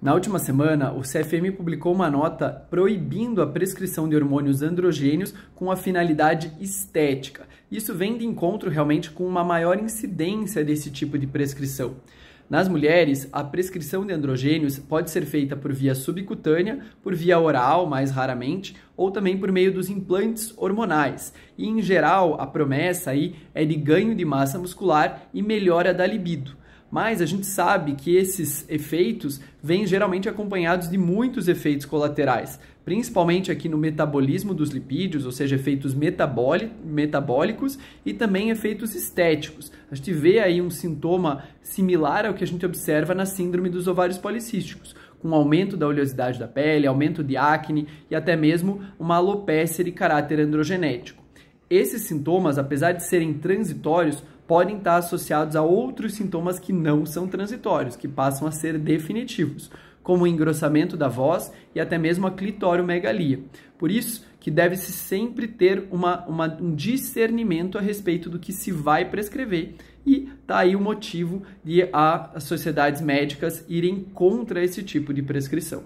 Na última semana, o CFM publicou uma nota proibindo a prescrição de hormônios androgênios com a finalidade estética. Isso vem de encontro realmente com uma maior incidência desse tipo de prescrição. Nas mulheres, a prescrição de androgênios pode ser feita por via subcutânea, por via oral, mais raramente, ou também por meio dos implantes hormonais. E em geral, a promessa aí é de ganho de massa muscular e melhora da libido. Mas a gente sabe que esses efeitos vêm geralmente acompanhados de muitos efeitos colaterais, principalmente aqui no metabolismo dos lipídios, ou seja, efeitos metabólicos e também efeitos estéticos. A gente vê aí um sintoma similar ao que a gente observa na síndrome dos ovários policísticos, com aumento da oleosidade da pele, aumento de acne e até mesmo uma alopecia de caráter androgenético. Esses sintomas, apesar de serem transitórios, podem estar associados a outros sintomas que não são transitórios, que passam a ser definitivos, como o engrossamento da voz e até mesmo a clitório Por isso que deve-se sempre ter uma, uma, um discernimento a respeito do que se vai prescrever e está aí o motivo de as sociedades médicas irem contra esse tipo de prescrição.